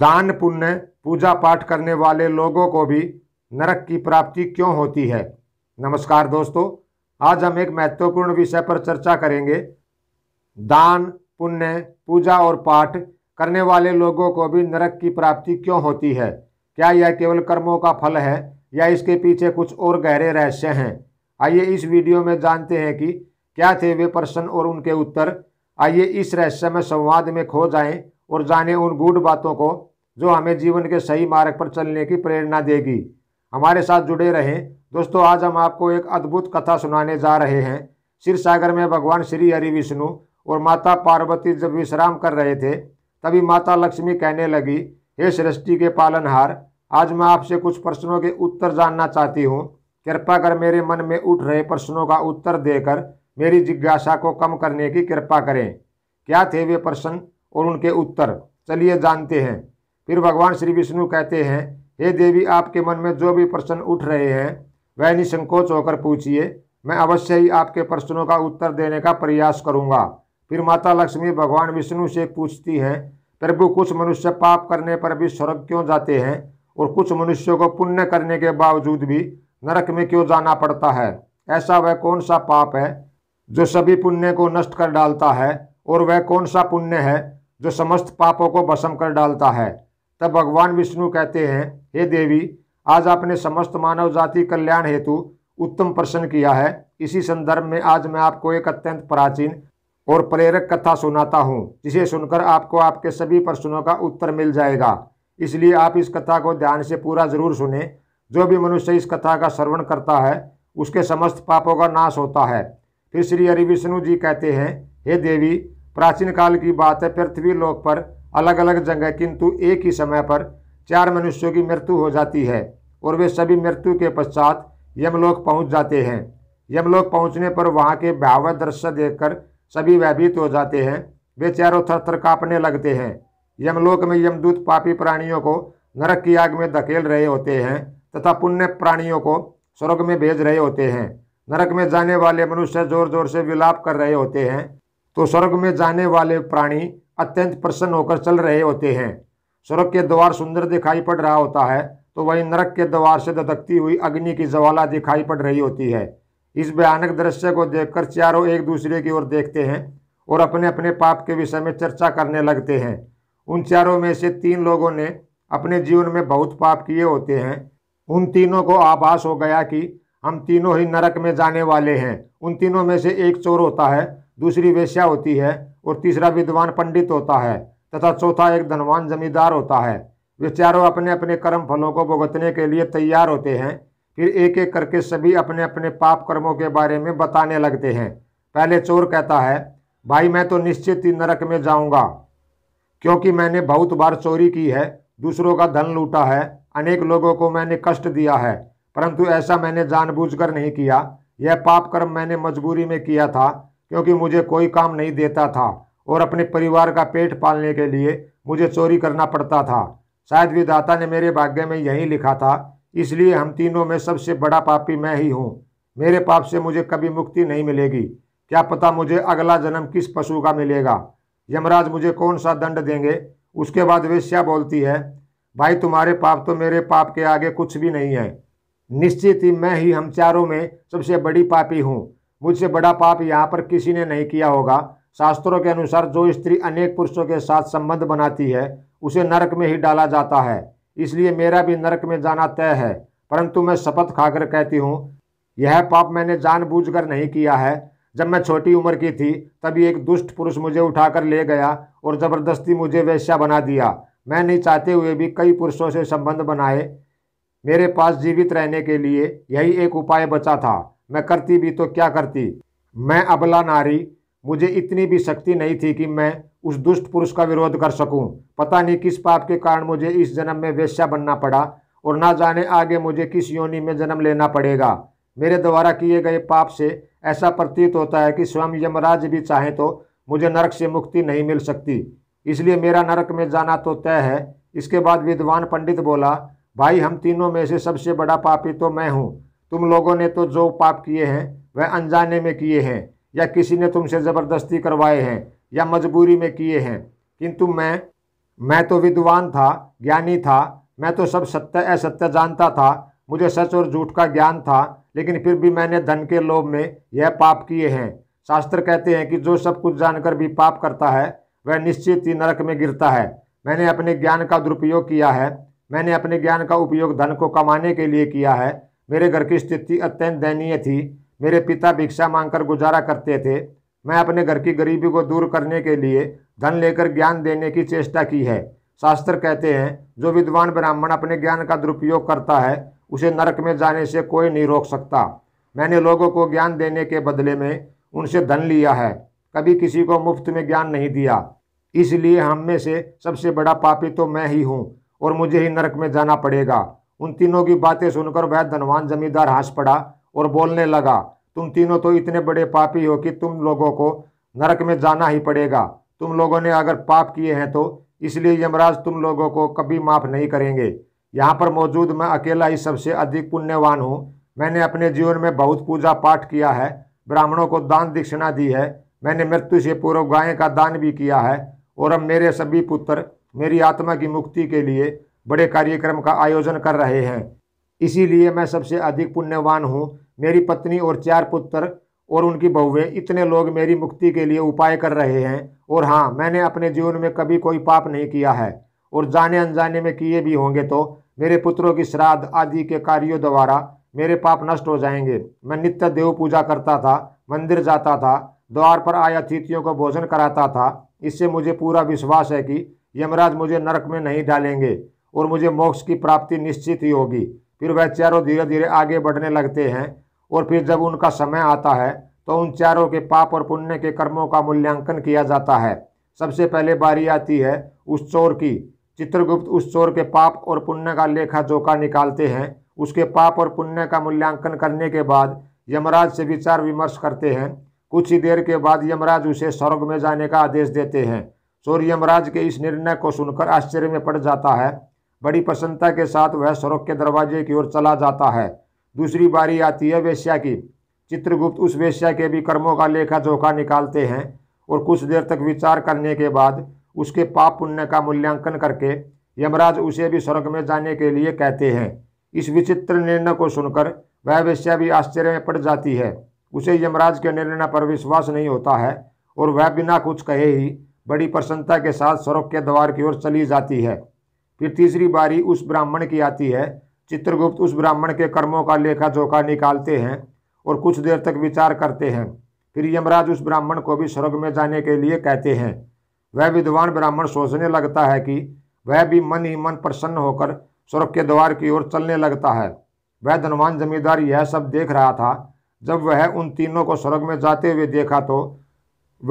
दान पुण्य पूजा पाठ करने वाले लोगों को भी नरक की प्राप्ति क्यों होती है नमस्कार दोस्तों आज हम एक महत्वपूर्ण विषय पर चर्चा करेंगे दान पुण्य पूजा और पाठ करने वाले लोगों को भी नरक की प्राप्ति क्यों होती है क्या यह केवल कर्मों का फल है या इसके पीछे कुछ और गहरे रहस्य हैं आइए इस वीडियो में जानते हैं कि क्या थे वे प्रश्न और उनके उत्तर आइए इस रहस्यमय संवाद में खो जाएं और जाने उन गूढ़ बातों को जो हमें जीवन के सही मार्ग पर चलने की प्रेरणा देगी हमारे साथ जुड़े रहें दोस्तों आज हम आपको एक अद्भुत कथा सुनाने जा रहे हैं शिर सागर में भगवान श्री हरि विष्णु और माता पार्वती जब विश्राम कर रहे थे तभी माता लक्ष्मी कहने लगी हे सृष्टि के पालनहार आज मैं आपसे कुछ प्रश्नों के उत्तर जानना चाहती हूँ कृपा कर मेरे मन में उठ रहे प्रश्नों का उत्तर देकर मेरी जिज्ञासा को कम करने की कृपा करें क्या थे वे प्रश्न और उनके उत्तर चलिए जानते हैं फिर भगवान श्री विष्णु कहते हैं हे देवी आपके मन में जो भी प्रश्न उठ रहे हैं वह निसंकोच होकर पूछिए मैं अवश्य ही आपके प्रश्नों का उत्तर देने का प्रयास करूंगा फिर माता लक्ष्मी भगवान विष्णु से पूछती हैं प्रभु कुछ मनुष्य पाप करने पर भी स्वर्ग क्यों जाते हैं और कुछ मनुष्यों को पुण्य करने के बावजूद भी नरक में क्यों जाना पड़ता है ऐसा वह कौन सा पाप है जो सभी पुण्य को नष्ट कर डालता है और वह कौन सा पुण्य है जो समस्त पापों को भस्म कर डालता है तब भगवान विष्णु कहते हैं हे देवी आज आपने समस्त मानव जाति कल्याण हेतु उत्तम प्रश्न किया है इसी संदर्भ में आज मैं आपको एक अत्यंत प्राचीन और प्रेरक कथा सुनाता हूँ जिसे सुनकर आपको आपके सभी प्रश्नों का उत्तर मिल जाएगा इसलिए आप इस कथा को ध्यान से पूरा जरूर सुने जो भी मनुष्य इस कथा का श्रवण करता है उसके समस्त पापों का नाश होता है फिर श्री हरि विष्णु जी कहते हैं हे देवी प्राचीन काल की बात है पृथ्वी लोक पर अलग अलग जगह किंतु एक ही समय पर चार मनुष्यों की मृत्यु हो जाती है और वे सभी मृत्यु के पश्चात यमलोक पहुंच जाते हैं यमलोक पहुंचने पर वहां के भाव दृश्य देखकर सभी व्यभीत हो जाते हैं वे चारों थर थर काँपने लगते हैं यमलोक में यमदूत पापी प्राणियों को नरक की आग में धकेल रहे होते हैं तथा पुण्य प्राणियों को स्वर्ग में भेज रहे होते हैं नरक में जाने वाले मनुष्य जोर जोर से विलाप कर रहे होते हैं तो स्वर्ग में जाने वाले प्राणी अत्यंत प्रसन्न होकर चल रहे होते हैं स्वर्ग के द्वार सुंदर दिखाई पड़ रहा होता है तो वही नरक के द्वार से ददकती हुई अग्नि की ज्वाला दिखाई पड़ रही होती है इस भयानक दृश्य को देखकर चारों एक दूसरे की ओर देखते हैं और अपने अपने पाप के विषय में चर्चा करने लगते हैं उन चारों में से तीन लोगों ने अपने जीवन में बहुत पाप किए होते हैं उन तीनों को आभास हो गया कि हम तीनों ही नरक में जाने वाले हैं उन तीनों में से एक चोर होता है दूसरी वेश्या होती है और तीसरा विद्वान पंडित होता है तथा चौथा एक धनवान जमींदार होता है वे चारों अपने अपने कर्म फलों को भुगतने के लिए तैयार होते हैं फिर एक एक करके सभी अपने अपने पाप कर्मों के बारे में बताने लगते हैं पहले चोर कहता है भाई मैं तो निश्चित ही नरक में जाऊंगा क्योंकि मैंने बहुत बार चोरी की है दूसरों का धन लूटा है अनेक लोगों को मैंने कष्ट दिया है परंतु ऐसा मैंने जानबूझकर नहीं किया यह पाप कर्म मैंने मजबूरी में किया था क्योंकि मुझे कोई काम नहीं देता था और अपने परिवार का पेट पालने के लिए मुझे चोरी करना पड़ता था शायद विदाता ने मेरे भाग्य में यही लिखा था इसलिए हम तीनों में सबसे बड़ा पापी मैं ही हूँ मेरे पाप से मुझे कभी मुक्ति नहीं मिलेगी क्या पता मुझे अगला जन्म किस पशु का मिलेगा यमराज मुझे कौन सा दंड देंगे उसके बाद वेश्या बोलती है भाई तुम्हारे पाप तो मेरे पाप के आगे कुछ भी नहीं है निश्चित ही मैं ही हम चारों में सबसे बड़ी पापी हूँ मुझसे बड़ा पाप यहाँ पर किसी ने नहीं किया होगा शास्त्रों के अनुसार जो स्त्री अनेक पुरुषों के साथ संबंध बनाती है उसे नरक में ही डाला जाता है इसलिए मेरा भी नरक में जाना तय है परंतु मैं शपथ खाकर कहती हूँ यह पाप मैंने जानबूझकर नहीं किया है जब मैं छोटी उम्र की थी तभी एक दुष्ट पुरुष मुझे उठाकर ले गया और ज़बरदस्ती मुझे वेश्या बना दिया मैं नहीं चाहते हुए भी कई पुरुषों से संबंध बनाए मेरे पास जीवित रहने के लिए यही एक उपाय बचा था मैं करती भी तो क्या करती मैं अबला नारी मुझे इतनी भी शक्ति नहीं थी कि मैं उस दुष्ट पुरुष का विरोध कर सकूं। पता नहीं किस पाप के कारण मुझे इस जन्म में वेश्या बनना पड़ा और ना जाने आगे मुझे किस योनि में जन्म लेना पड़ेगा मेरे द्वारा किए गए पाप से ऐसा प्रतीत होता है कि स्वयं यमराज भी चाहें तो मुझे नरक से मुक्ति नहीं मिल सकती इसलिए मेरा नरक में जाना तो तय है इसके बाद विद्वान पंडित बोला भाई हम तीनों में से सबसे बड़ा पापी तो मैं हूँ तुम लोगों ने तो जो पाप किए हैं वह अनजाने में किए हैं या किसी ने तुमसे ज़बरदस्ती करवाए हैं या मजबूरी में किए हैं किंतु मैं मैं तो विद्वान था ज्ञानी था मैं तो सब सत्य असत्य जानता था मुझे सच और झूठ का ज्ञान था लेकिन फिर भी मैंने धन के लोभ में यह पाप किए हैं शास्त्र कहते हैं कि जो सब कुछ जानकर भी पाप करता है वह निश्चित ही नरक में गिरता है मैंने अपने ज्ञान का दुरुपयोग किया है मैंने अपने ज्ञान का उपयोग धन को कमाने के लिए किया है मेरे घर की स्थिति अत्यंत दयनीय थी मेरे पिता भिक्षा मांगकर गुजारा करते थे मैं अपने घर की गरीबी को दूर करने के लिए धन लेकर ज्ञान देने की चेष्टा की है शास्त्र कहते हैं जो विद्वान ब्राह्मण अपने ज्ञान का दुरुपयोग करता है उसे नरक में जाने से कोई नहीं रोक सकता मैंने लोगों को ज्ञान देने के बदले में उनसे धन लिया है कभी किसी को मुफ्त में ज्ञान नहीं दिया इसलिए हम में से सबसे बड़ा पापी तो मैं ही हूँ और मुझे ही नरक में जाना पड़ेगा उन तीनों की बातें सुनकर वह धनवान जमींदार हंस पड़ा और बोलने लगा तुम तीनों तो इतने बड़े पापी हो कि तुम लोगों को नरक में जाना ही पड़ेगा तुम लोगों ने अगर पाप किए हैं तो इसलिए यमराज तुम लोगों को कभी माफ़ नहीं करेंगे यहाँ पर मौजूद मैं अकेला ही सबसे अधिक पुण्यवान हूँ मैंने अपने जीवन में बहुत पूजा पाठ किया है ब्राह्मणों को दान दक्षिणा दी है मैंने मृत्यु से पूर्व गाय का दान भी किया है और अब मेरे सभी पुत्र मेरी आत्मा की मुक्ति के लिए बड़े कार्यक्रम का आयोजन कर रहे हैं इसीलिए मैं सबसे अधिक पुण्यवान हूँ मेरी पत्नी और चार पुत्र और उनकी बहुएं इतने लोग मेरी मुक्ति के लिए उपाय कर रहे हैं और हाँ मैंने अपने जीवन में कभी कोई पाप नहीं किया है और जाने अनजाने में किए भी होंगे तो मेरे पुत्रों की श्राद्ध आदि के कार्यों द्वारा मेरे पाप नष्ट हो जाएंगे मैं नित्य देव पूजा करता था मंदिर जाता था द्वार पर आए अतिथियों को भोजन कराता था इससे मुझे पूरा विश्वास है कि यमराज मुझे नरक में नहीं डालेंगे और मुझे मोक्ष की प्राप्ति निश्चित ही होगी फिर वह चारों धीरे धीरे आगे बढ़ने लगते हैं और फिर जब उनका समय आता है तो उन चारों के पाप और पुण्य के कर्मों का मूल्यांकन किया जाता है सबसे पहले बारी आती है उस चोर की चित्रगुप्त उस चोर के पाप और पुण्य का लेखा जोखा निकालते हैं उसके पाप और पुण्य का मूल्यांकन करने के बाद यमराज से विचार विमर्श करते हैं कुछ ही देर के बाद यमराज उसे स्वर्ग में जाने का आदेश देते हैं चोर यमराज के इस निर्णय को सुनकर आश्चर्य में पड़ जाता है बड़ी प्रसन्नता के साथ वह सड़क के दरवाजे की ओर चला जाता है दूसरी बारी आती है वेश्या की चित्रगुप्त उस वेश्या के भी कर्मों का लेखा जोखा निकालते हैं और कुछ देर तक विचार करने के बाद उसके पाप पुण्य का मूल्यांकन करके यमराज उसे भी स्वर्ग में जाने के लिए कहते हैं इस विचित्र निर्णय को सुनकर वह वेश्या भी आश्चर्य में पड़ जाती है उसे यमराज के निर्णय पर विश्वास नहीं होता है और वह बिना कुछ कहे ही बड़ी प्रसन्नता के साथ स्वर्ग के द्वार की ओर चली जाती है फिर तीसरी बारी उस ब्राह्मण की आती है चित्रगुप्त उस ब्राह्मण के कर्मों का लेखा जोखा निकालते हैं और कुछ देर तक विचार करते हैं फिर यमराज उस ब्राह्मण को भी स्वर्ग में जाने के लिए कहते हैं वह विद्वान ब्राह्मण सोचने लगता है कि वह भी मन ही मन प्रसन्न होकर स्वर्ग के द्वार की ओर चलने लगता है वह धनवान जमींदार यह सब देख रहा था जब वह उन तीनों को स्वर्ग में जाते हुए देखा तो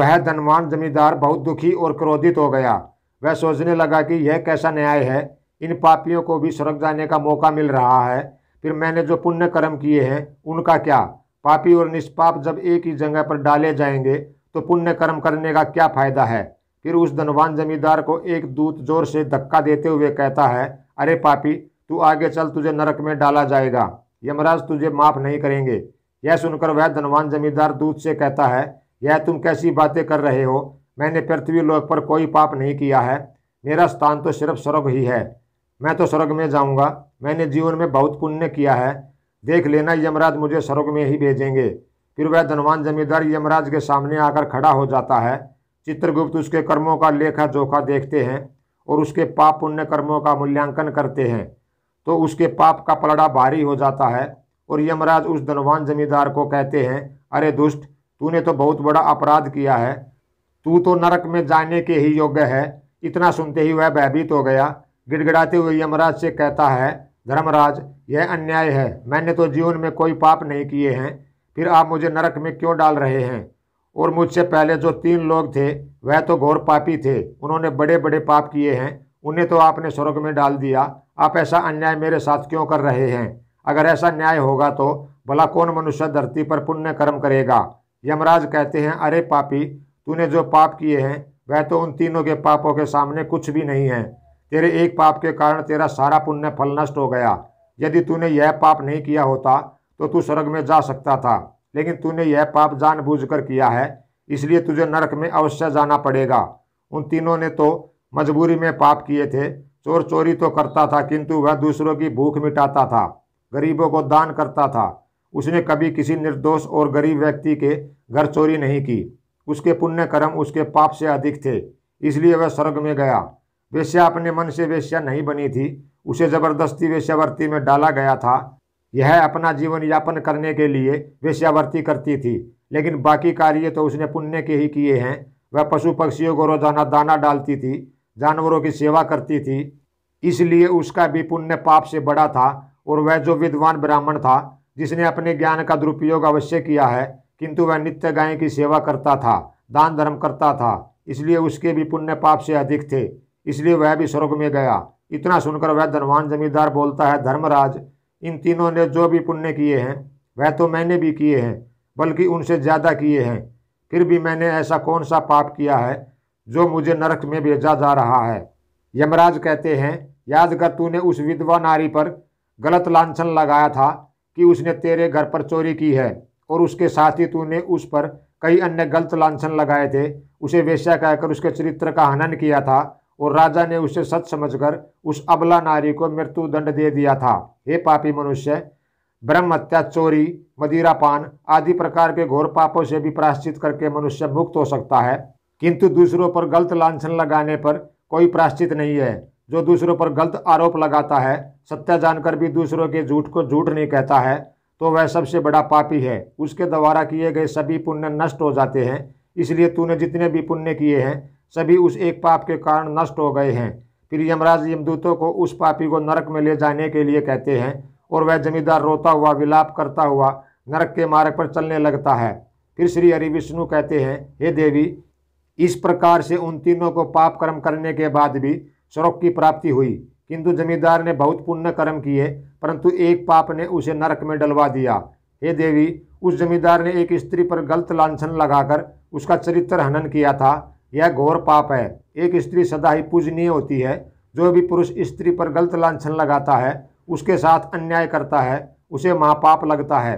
वह धनवान जमींदार बहुत दुखी और क्रोधित हो गया वह सोचने लगा कि यह कैसा न्याय है इन पापियों को भी स्वर्ग जाने का मौका मिल रहा है फिर मैंने जो पुण्य कर्म किए हैं उनका क्या पापी और निष्पाप जब एक ही जगह पर डाले जाएंगे तो पुण्य कर्म करने का क्या फायदा है फिर उस धनवान जमींदार को एक दूत जोर से धक्का देते हुए कहता है अरे पापी तू आगे चल तुझे नरक में डाला जाएगा यमराज तुझे माफ नहीं करेंगे यह सुनकर वह धनवान जमींदार दूत से कहता है यह तुम कैसी बातें कर रहे हो मैंने पृथ्वी लोक पर कोई पाप नहीं किया है मेरा स्थान तो सिर्फ स्वर्ग ही है मैं तो स्वर्ग में जाऊंगा मैंने जीवन में बहुत पुण्य किया है देख लेना यमराज मुझे स्वर्ग में ही भेजेंगे फिर वह धनवान जमींदार यमराज के सामने आकर खड़ा हो जाता है चित्रगुप्त उसके कर्मों का लेखा जोखा देखते हैं और उसके पाप पुण्य कर्मों का मूल्यांकन करते हैं तो उसके पाप का पलड़ा भारी हो जाता है और यमराज उस धनवान जमींदार को कहते हैं अरे दुष्ट तूने तो बहुत बड़ा अपराध किया है तू तो नरक में जाने के ही योग्य है इतना सुनते ही वह भयभीत हो गया गिड़गिड़ाते हुए यमराज से कहता है धर्मराज यह अन्याय है मैंने तो जीवन में कोई पाप नहीं किए हैं फिर आप मुझे नरक में क्यों डाल रहे हैं और मुझसे पहले जो तीन लोग थे वह तो घोर पापी थे उन्होंने बड़े बड़े पाप किए हैं उन्हें तो आपने स्वर्ग में डाल दिया आप ऐसा अन्याय मेरे साथ क्यों कर रहे हैं अगर ऐसा न्याय होगा तो भला कौन मनुष्य धरती पर पुण्य कर्म करेगा यमराज कहते हैं अरे पापी तूने जो पाप किए हैं वह तो उन तीनों के पापों के सामने कुछ भी नहीं है तेरे एक पाप के कारण तेरा सारा पुण्य फल नष्ट हो गया यदि तूने यह पाप नहीं किया होता तो तू स्वर्ग में जा सकता था लेकिन तूने यह पाप जानबूझकर किया है इसलिए तुझे नरक में अवश्य जाना पड़ेगा उन तीनों ने तो मजबूरी में पाप किए थे चोर चोरी तो करता था किंतु वह दूसरों की भूख मिटाता था गरीबों को दान करता था उसने कभी किसी निर्दोष और गरीब व्यक्ति के घर चोरी नहीं की उसके पुण्य कर्म उसके पाप से अधिक थे इसलिए वह स्वर्ग में गया वेश्या अपने मन से वेश्या नहीं बनी थी उसे जबरदस्ती वेश्यावर्ती में डाला गया था यह अपना जीवन यापन करने के लिए वेश्यावर्ती करती थी लेकिन बाकी कार्य तो उसने पुण्य के ही किए हैं वह पशु पक्षियों को रोजाना दाना डालती थी जानवरों की सेवा करती थी इसलिए उसका भी पुण्य पाप से बड़ा था और वह जो विद्वान ब्राह्मण था जिसने अपने ज्ञान का दुरुपयोग अवश्य किया है किंतु वह नित्य गाय की सेवा करता था दान धर्म करता था इसलिए उसके भी पुण्य पाप से अधिक थे इसलिए वह भी स्वर्ग में गया इतना सुनकर वह धनवान जमींदार बोलता है धर्मराज इन तीनों ने जो भी पुण्य किए हैं वह तो मैंने भी किए हैं बल्कि उनसे ज़्यादा किए हैं फिर भी मैंने ऐसा कौन सा पाप किया है जो मुझे नरक में भेजा जा रहा है यमराज कहते हैं याद कर तूने उस विधवा नारी पर गलत लांछन लगाया था कि उसने तेरे घर पर चोरी की है और उसके साथ ही तूने उस पर कई अन्य गलत लांछन लगाए थे उसे वेश्या कहकर उसके चरित्र का हनन किया था और राजा ने उसे सच समझकर उस अबला नारी को मृत्यु दंड दे दिया था हे पापी मनुष्य ब्रह्म हत्या चोरी मदिरापान आदि प्रकार के घोर पापों से भी प्राश्चित करके मनुष्य मुक्त हो सकता है किंतु दूसरों पर गलत लांछन लगाने पर कोई प्राश्चित नहीं है जो दूसरों पर गलत आरोप लगाता है सत्य जानकर भी दूसरों के झूठ को झूठ नहीं कहता है तो वह सबसे बड़ा पापी है उसके द्वारा किए गए सभी पुण्य नष्ट हो जाते हैं इसलिए तूने जितने भी पुण्य किए हैं सभी उस एक पाप के कारण नष्ट हो गए हैं फिर यमराज यमदूतों को उस पापी को नरक में ले जाने के लिए कहते हैं और वह जमींदार रोता हुआ विलाप करता हुआ नरक के मार्ग पर चलने लगता है फिर श्री हरि विष्णु कहते हैं हे देवी इस प्रकार से उन तीनों को पाप कर्म करने के बाद भी स्वर्ग की प्राप्ति हुई किंतु जमींदार ने बहुत पुण्य कर्म किए परंतु एक पाप ने उसे नरक में डलवा दिया हे देवी उस जमींदार ने एक स्त्री पर गलत लाछन लगाकर उसका चरित्र हनन किया था यह घोर पाप है एक स्त्री सदा ही पूजनीय होती है जो भी पुरुष स्त्री पर गलत लाछन लगाता है उसके साथ अन्याय करता है उसे महापाप लगता है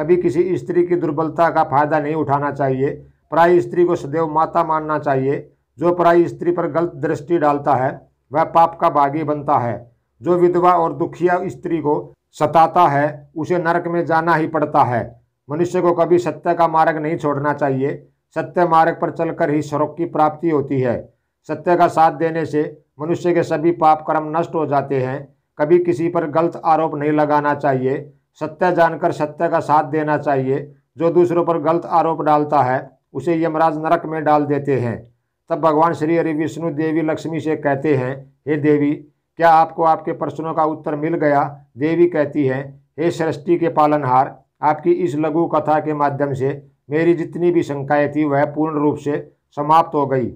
कभी किसी स्त्री की दुर्बलता का फायदा नहीं उठाना चाहिए प्राय स्त्री को सदैव माता मानना चाहिए जो प्राय स्त्री पर गलत दृष्टि डालता है वह पाप का भागी बनता है जो विधवा और दुखिया स्त्री को सताता है उसे नरक में जाना ही पड़ता है मनुष्य को कभी सत्य का मार्ग नहीं छोड़ना चाहिए सत्य मार्ग पर चलकर ही सरोग की प्राप्ति होती है सत्य का साथ देने से मनुष्य के सभी पाप कर्म नष्ट हो जाते हैं कभी किसी पर गलत आरोप नहीं लगाना चाहिए सत्य जानकर सत्य का साथ देना चाहिए जो दूसरों पर गलत आरोप डालता है उसे यमराज नरक में डाल देते हैं तब भगवान श्री हरि विष्णु देवी लक्ष्मी से कहते हैं हे देवी क्या आपको आपके प्रश्नों का उत्तर मिल गया देवी कहती है हे सृष्टि के पालनहार आपकी इस लघु कथा के माध्यम से मेरी जितनी भी शंकाएँ थी वह पूर्ण रूप से समाप्त हो गई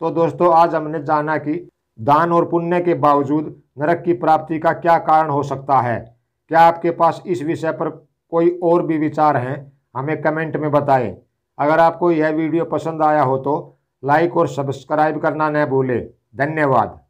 तो दोस्तों आज हमने जाना कि दान और पुण्य के बावजूद नरक की प्राप्ति का क्या कारण हो सकता है क्या आपके पास इस विषय पर कोई और भी विचार हैं हमें कमेंट में बताएं अगर आपको यह वीडियो पसंद आया हो तो लाइक और सब्सक्राइब करना न भूलें धन्यवाद